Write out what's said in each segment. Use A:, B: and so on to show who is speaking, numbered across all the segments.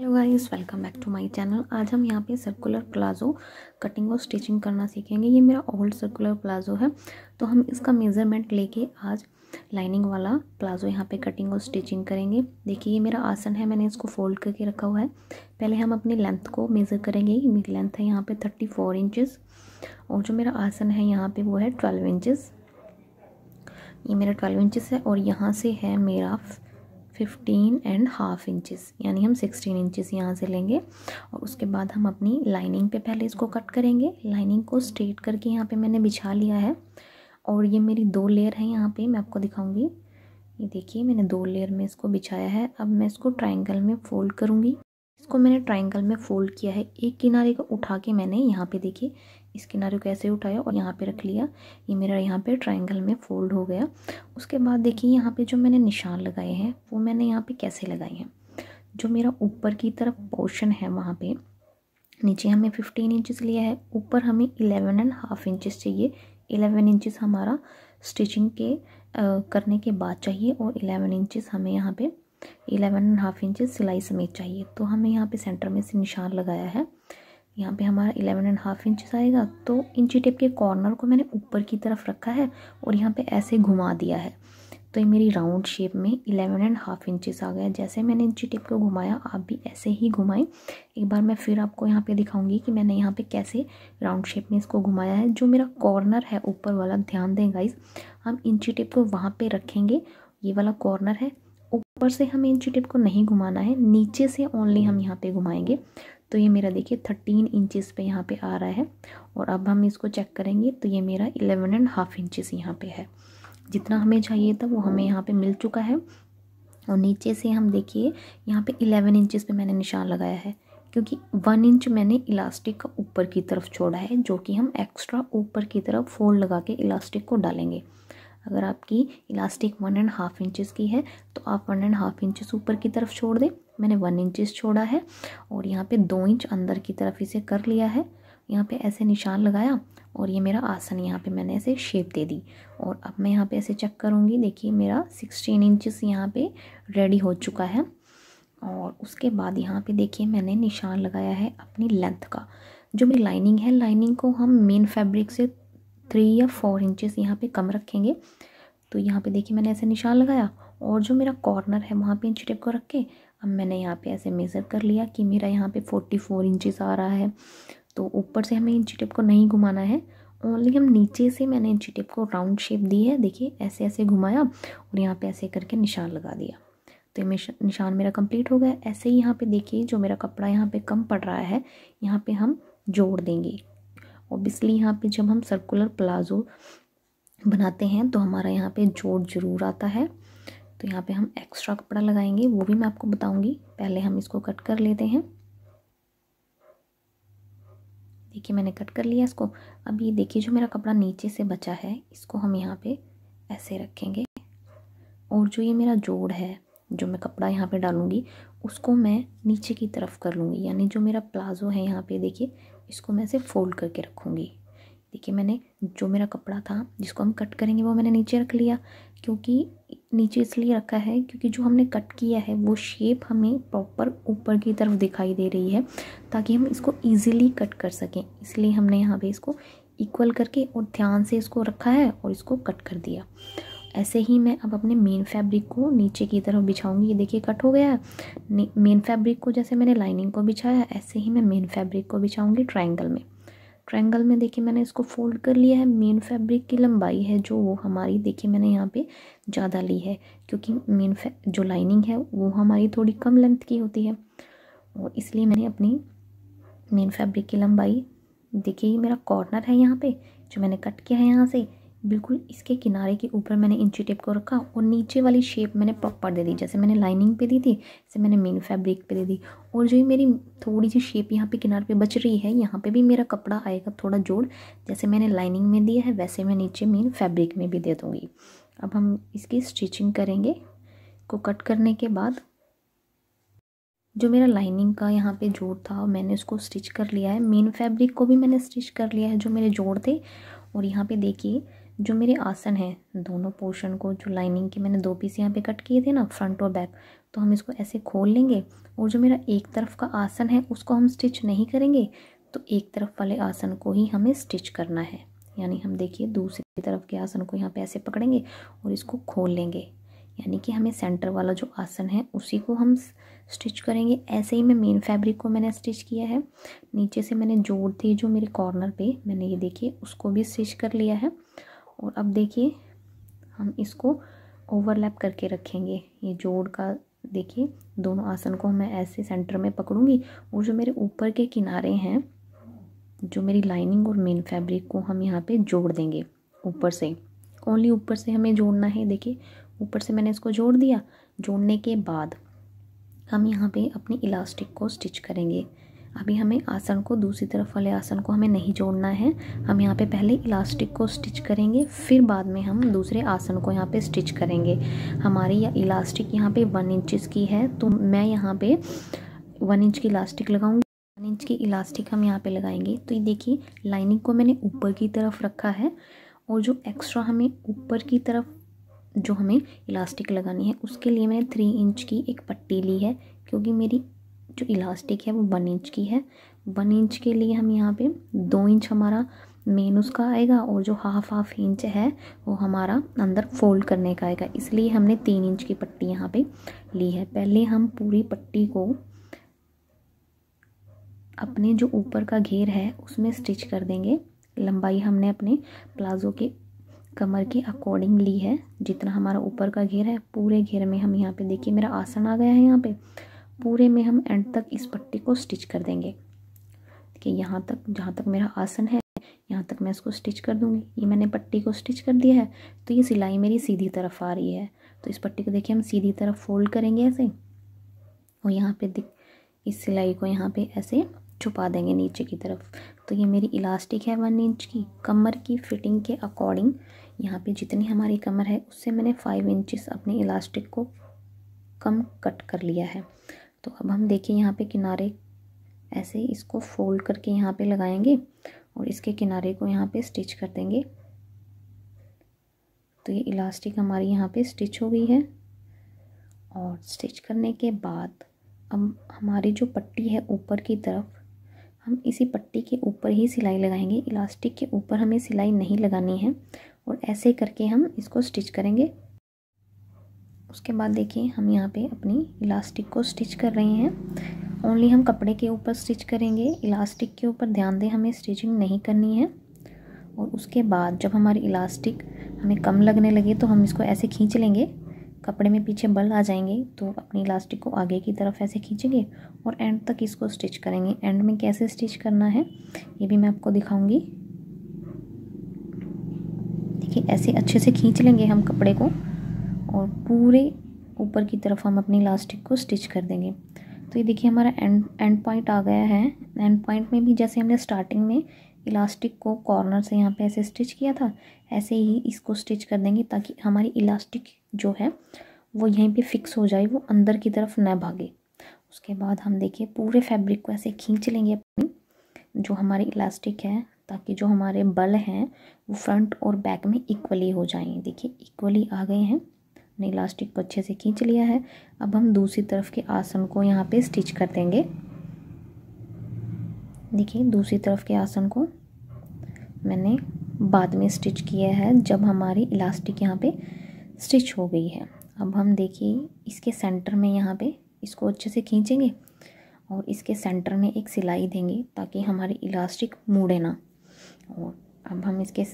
A: hello guys welcome back to my channel आज हम यहाँ पे सर्कुलर प्लाज़ो कटिंग और स्टिचिंग करना सीखेंगे ये मेरा ओल्ड सर्कुलर प्लाज़ो है तो हम इसका मेज़रमेंट लेके आज लाइनिंग वाला प्लाज़ो यहाँ पे कटिंग और स्टिचिंग करेंगे देखिए ये मेरा आसन है मैंने इसको फोल्ड करके रखा हुआ है पहले हम अपनी लेंथ को मेज़र करेंगे मेरी लेंथ है यहाँ पर थर्टी फोर इंचज़ और जो मेरा आसन है यहाँ पर वो है ट्वेल्व इंचज़ ये मेरा ट्वेल्व इंचज़ है और यहाँ से है मेरा फिफ्टीन एंड हाफ इंचेस यानी हम सिक्सटीन इंचेस यहाँ से लेंगे और उसके बाद हम अपनी लाइनिंग पे पहले इसको कट करेंगे लाइनिंग को स्ट्रेट करके यहाँ पे मैंने बिछा लिया है और ये मेरी दो लेयर है यहाँ पे मैं आपको दिखाऊंगी ये देखिए मैंने दो लेयर में इसको बिछाया है अब मैं इसको ट्राइंगल में फ़ोल्ड करूँगी इसको मैंने ट्राइंगल में फ़ोल्ड किया है एक किनारे को उठा के मैंने यहाँ पे देखिए इस किनारे को ऐसे उठाया और यहाँ पे रख लिया ये मेरा यहाँ पे ट्रायंगल में फ़ोल्ड हो गया उसके बाद देखिए यहाँ पे जो मैंने निशान लगाए हैं वो मैंने यहाँ पे कैसे लगाए हैं जो मेरा ऊपर की तरफ पोर्शन है वहाँ पे नीचे हमें फिफ्टीन इंचेस लिया है ऊपर हमें इलेवन एंड हाफ़ इंचज़ चाहिए इलेवन इंचज़ हमारा स्टिचिंग के आ, करने के बाद चाहिए और इलेवन इंचज़ हमें यहाँ पे इलेवन एंड हाफ़ इंचज़ सिलाई समेत चाहिए तो हमें यहाँ पे सेंटर में से निशान लगाया है यहाँ पे हमारा इलेवन एंड हाफ इंचज आएगा तो इंची टेप के कॉर्नर को मैंने ऊपर की तरफ रखा है और यहाँ पे ऐसे घुमा दिया है तो ये मेरी राउंड शेप में इलेवन एंड हाफ इंचज आ गया जैसे मैंने इंची टेप को घुमाया आप भी ऐसे ही घुमाएं एक बार मैं फिर आपको यहाँ पे दिखाऊंगी कि मैंने यहाँ पे कैसे राउंड शेप में इसको घुमाया है जो मेरा कॉर्नर है ऊपर वाला ध्यान दें गाइज हम इंची टेप को वहाँ पे रखेंगे ये वाला कॉर्नर है ऊपर से हमें इंची टेप को नहीं घुमाना है नीचे से ओनली हम यहाँ पे घुमाएंगे तो ये मेरा देखिए थर्टीन इंचिस पे यहाँ पे आ रहा है और अब हम इसको चेक करेंगे तो ये मेरा इलेवन एंड हाफ़ इंचज़ यहाँ पे है जितना हमें चाहिए था वो हमें यहाँ पे मिल चुका है और नीचे से हम देखिए यहाँ पे इलेवन इंचज़ पे मैंने निशान लगाया है क्योंकि वन इंच मैंने इलास्टिक का ऊपर की तरफ छोड़ा है जो कि हम एक्स्ट्रा ऊपर की तरफ फोल्ड लगा के इलास्टिक को डालेंगे अगर आपकी elastic one and half inches की है तो आप वन एंड हाफ इंचेस ऊपर की तरफ छोड़ दें मैंने वन इंचेस छोड़ा है और यहाँ पे दो इंच अंदर की तरफ इसे कर लिया है यहाँ पे ऐसे निशान लगाया और ये मेरा आसन यहाँ पे मैंने ऐसे शेप दे दी और अब मैं यहाँ पर ऐसे चेक करूँगी देखिए मेरा सिक्सटीन इंचज़ यहाँ पे रेडी हो चुका है और उसके बाद यहाँ पर देखिए मैंने निशान लगाया है अपनी लेंथ का जो मेरी लाइनिंग है लाइनिंग को हम मेन फैब्रिक से थ्री या फोर इंचेस यहाँ पे कम रखेंगे तो यहाँ पे देखिए मैंने ऐसे निशान लगाया और जो मेरा कॉर्नर है वहाँ पे इंच टेप को रख के अब मैंने यहाँ पे ऐसे मेज़र कर लिया कि मेरा यहाँ पे फोर्टी फोर इंचज़ आ रहा है तो ऊपर से हमें इंच टेप को नहीं घुमाना है ओनली हम नीचे से मैंने इंची टेप को राउंड शेप दी है देखिए ऐसे ऐसे घुमाया और यहाँ पर ऐसे करके निशान लगा दिया तो ये निशान मेरा कम्प्लीट हो गया ऐसे ही यहाँ पर देखिए जो मेरा कपड़ा यहाँ पर कम पड़ रहा है यहाँ पर हम जोड़ देंगे ऑब्वियसली यहाँ पे जब हम सर्कुलर प्लाजो बनाते हैं तो हमारा यहाँ पे जोड़ जरूर आता है तो यहाँ पे हम एक्स्ट्रा कपड़ा लगाएंगे वो भी मैं आपको बताऊंगी पहले हम इसको कट कर लेते हैं देखिए मैंने कट कर लिया इसको अब ये देखिए जो मेरा कपड़ा नीचे से बचा है इसको हम यहाँ पे ऐसे रखेंगे और जो ये मेरा जोड़ है जो मैं कपड़ा यहाँ पे डालूँगी उसको मैं नीचे की तरफ कर लूँगी यानी जो मेरा प्लाज़ो है यहाँ पे देखिए इसको मैं ऐसे फोल्ड करके रखूँगी देखिए मैंने जो मेरा कपड़ा था जिसको हम कट करेंगे वो मैंने नीचे रख लिया क्योंकि नीचे इसलिए रखा है क्योंकि जो हमने कट किया है वो शेप हमें प्रॉपर ऊपर की तरफ दिखाई दे रही है ताकि हम इसको ईजिली कट कर सकें इसलिए हमने यहाँ पर इसको इक्वल करके और ध्यान से इसको रखा है और इसको कट कर दिया ऐसे ही मैं अब अपने मेन फैब्रिक को नीचे की तरफ बिछाऊंगी ये देखिए कट हो गया है मेन फैब्रिक को जैसे मैंने लाइनिंग को बिछाया ऐसे ही मैं मेन फैब्रिक को बिछाऊंगी ट्रायंगल में ट्रायंगल में देखिए मैंने इसको फोल्ड कर लिया है मेन फैब्रिक की लंबाई है जो वो हमारी देखिए मैंने यहाँ पे ज़्यादा ली है क्योंकि मेन जो लाइनिंग है वो हमारी थोड़ी कम लेंथ की होती है और इसलिए मैंने अपनी मेन फैब्रिक की लंबाई देखिए ये मेरा कॉर्नर है यहाँ पे जो मैंने कट किया है यहाँ से बिल्कुल इसके किनारे के ऊपर मैंने इंची टेप को रखा और नीचे वाली शेप मैंने प्रॉपर दे दी जैसे मैंने लाइनिंग पे दी थी जैसे मैंने मेन फैब्रिक पे दे दी और जो ये मेरी थोड़ी सी शेप यहाँ पे किनारे पे बच रही है यहाँ पे भी मेरा कपड़ा आएगा थोड़ा जोड़ जैसे मैंने लाइनिंग में दिया है वैसे मैं नीचे मेन फैब्रिक में भी दे दूँगी अब हम इसकी स्टिचिंग करेंगे को कट करने के बाद जो मेरा लाइनिंग का यहाँ पे जोड़ था मैंने उसको स्टिच कर लिया है मेन फैब्रिक को भी मैंने स्टिच कर लिया है जो मेरे जोड़ थे और यहाँ पे देखिए जो मेरे आसन हैं दोनों पोर्शन को जो लाइनिंग के मैंने दो पीस यहाँ पे कट किए थे ना फ्रंट और बैक तो हम इसको ऐसे खोल लेंगे और जो मेरा एक तरफ का आसन है उसको हम स्टिच नहीं करेंगे तो एक तरफ वाले आसन को ही हमें स्टिच करना है यानी हम देखिए दूसरी तरफ के आसन को यहाँ पे ऐसे पकड़ेंगे और इसको खोल लेंगे यानी कि हमें सेंटर वाला जो आसन है उसी को हम स्टिच करेंगे ऐसे ही मैं मेन फैब्रिक को मैंने स्टिच किया है नीचे से मैंने जोड़ थे जो मेरे कॉर्नर पे मैंने ये देखिए उसको भी स्टिच कर लिया है और अब देखिए हम इसको ओवरलैप करके रखेंगे ये जोड़ का देखिए दोनों आसन को मैं ऐसे सेंटर में पकड़ूंगी और जो मेरे ऊपर के किनारे हैं जो मेरी लाइनिंग और मेन फैब्रिक को हम यहाँ पे जोड़ देंगे ऊपर से ओनली ऊपर से हमें जोड़ना है देखिए ऊपर से मैंने इसको जोड़ दिया जोड़ने के बाद हम यहाँ पे अपनी इलास्टिक को स्टिच करेंगे अभी हमें आसन को दूसरी तरफ वाले आसन को हमें नहीं जोड़ना है हम यहाँ पे पहले इलास्टिक को स्टिच करेंगे फिर बाद में हम दूसरे आसन को यहाँ पे स्टिच करेंगे हमारी यह इलास्टिक यहाँ पे वन इंचज़ की है तो मैं यहाँ पे वन इंच की इलास्टिक लगाऊंगी वन इंच की इलास्टिक हम यहाँ पे लगाएंगे तो ये देखिए लाइनिंग को मैंने ऊपर की तरफ रखा है और जो एक्स्ट्रा हमें ऊपर की तरफ जो हमें इलास्टिक लगानी है उसके लिए मैंने थ्री इंच की एक पट्टी ली है क्योंकि मेरी जो इलास्टिक है वो वन इंच की है वन इंच के लिए हम यहाँ पे दो इंच हमारा मेन उसका आएगा और जो हाफ हाफ इंच है वो हमारा अंदर फोल्ड करने का आएगा इसलिए हमने तीन इंच की पट्टी यहाँ पे ली है पहले हम पूरी पट्टी को अपने जो ऊपर का घेर है उसमें स्टिच कर देंगे लंबाई हमने अपने प्लाज़ो के कमर के अकॉर्डिंग ली है जितना हमारा ऊपर का घेर है पूरे घेर में हम यहाँ पे देखिए मेरा आसन आ गया है यहाँ पे पूरे में हम एंड तक इस पट्टी को स्टिच कर देंगे देखिए यहाँ तक जहाँ तक मेरा आसन है यहाँ तक मैं इसको स्टिच कर दूँगी ये मैंने पट्टी को स्टिच कर दिया है तो ये सिलाई मेरी सीधी तरफ आ रही है तो इस पट्टी को देखिए हम सीधी तरफ फोल्ड करेंगे ऐसे और यहाँ पे दिख इस सिलाई को यहाँ पे ऐसे छुपा देंगे नीचे की तरफ तो ये मेरी इलास्टिक है वन इंच की कमर की फिटिंग के अकॉर्डिंग यहाँ पर जितनी हमारी कमर है उससे मैंने फाइव इंचज अपने इलास्टिक को कम कट कर लिया है तो अब हम देखिए यहाँ पे किनारे ऐसे इसको फोल्ड करके यहाँ पे लगाएंगे और इसके किनारे को यहाँ पे स्टिच कर देंगे तो ये इलास्टिक हमारी यहाँ पे स्टिच हो गई है और स्टिच करने के बाद अब हमारी जो पट्टी है ऊपर की तरफ हम इसी पट्टी के ऊपर ही सिलाई लगाएंगे इलास्टिक के ऊपर हमें सिलाई नहीं लगानी है और ऐसे करके हम इसको स्टिच करेंगे उसके बाद देखिए हम यहाँ पे अपनी इलास्टिक को स्टिच कर रहे हैं ओनली हम कपड़े के ऊपर स्टिच करेंगे इलास्टिक के ऊपर ध्यान दें हमें स्टिचिंग नहीं करनी है और उसके बाद जब हमारी इलास्टिक हमें कम लगने लगे तो हम इसको ऐसे खींच लेंगे कपड़े में पीछे बल आ जाएंगे तो अपनी इलास्टिक को आगे की तरफ ऐसे खींचेंगे और एंड तक इसको स्टिच करेंगे एंड में कैसे स्टिच करना है ये भी मैं आपको दिखाऊंगी देखिए ऐसे अच्छे से खींच लेंगे हम कपड़े को और पूरे ऊपर की तरफ हम अपनी इलास्टिक को स्टिच कर देंगे तो ये देखिए हमारा एंड एंड पॉइंट आ गया है एंड पॉइंट में भी जैसे हमने स्टार्टिंग में इलास्टिक को कॉर्नर से यहाँ पे ऐसे स्टिच किया था ऐसे ही इसको स्टिच कर देंगे ताकि हमारी इलास्टिक जो है वो यहीं पे फिक्स हो जाए वो अंदर की तरफ ना भागे उसके बाद हम देखिए पूरे फैब्रिक को ऐसे खींच लेंगे अपनी जो हमारी इलास्टिक है ताकि जो हमारे बल हैं वो फ्रंट और बैक में इक्वली हो जाएंगे देखिए इक्वली आ गए हैं ने इलास्टिक को अच्छे से खींच लिया है अब हम दूसरी तरफ के आसन को यहाँ पे स्टिच कर देंगे देखिए दूसरी तरफ के आसन को मैंने बाद में स्टिच किया है जब हमारी इलास्टिक यहाँ पे स्टिच हो गई है अब हम देखिए इसके सेंटर में यहाँ पे इसको अच्छे से खींचेंगे और इसके सेंटर में एक सिलाई देंगे ताकि हमारी इलास्टिक मुड़े ना और अब हम इसके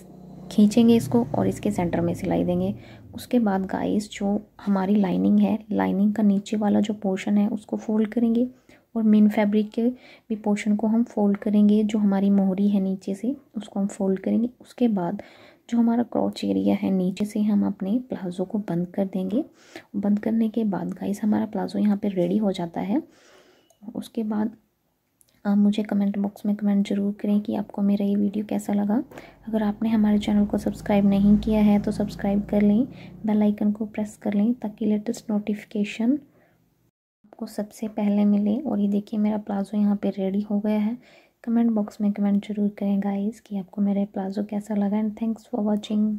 A: खींचेंगे इसको और इसके सेंटर में सिलाई देंगे उसके बाद गाइस जो हमारी लाइनिंग है लाइनिंग का नीचे वाला जो पोर्शन है उसको फोल्ड करेंगे और मेन फैब्रिक के भी पोर्शन को हम फोल्ड करेंगे जो हमारी मोहरी है नीचे से उसको हम फोल्ड करेंगे उसके बाद जो हमारा क्रॉच एरिया है नीचे से हम अपने प्लाज़ो को बंद कर देंगे बंद करने के बाद गाइस हमारा प्लाज़ो यहाँ पर रेडी हो जाता है उसके बाद आप मुझे कमेंट बॉक्स में कमेंट ज़रूर करें कि आपको मेरा ये वीडियो कैसा लगा अगर आपने हमारे चैनल को सब्सक्राइब नहीं किया है तो सब्सक्राइब कर लें बेल आइकन को प्रेस कर लें ताकि लेटेस्ट नोटिफिकेशन आपको सबसे पहले मिले और ये देखिए मेरा प्लाज़ो यहाँ पे रेडी हो गया है कमेंट बॉक्स में कमेंट जरूर करें गाइज कि आपको मेरा प्लाज़ो कैसा लगा एंड थैंक्स फॉर वॉचिंग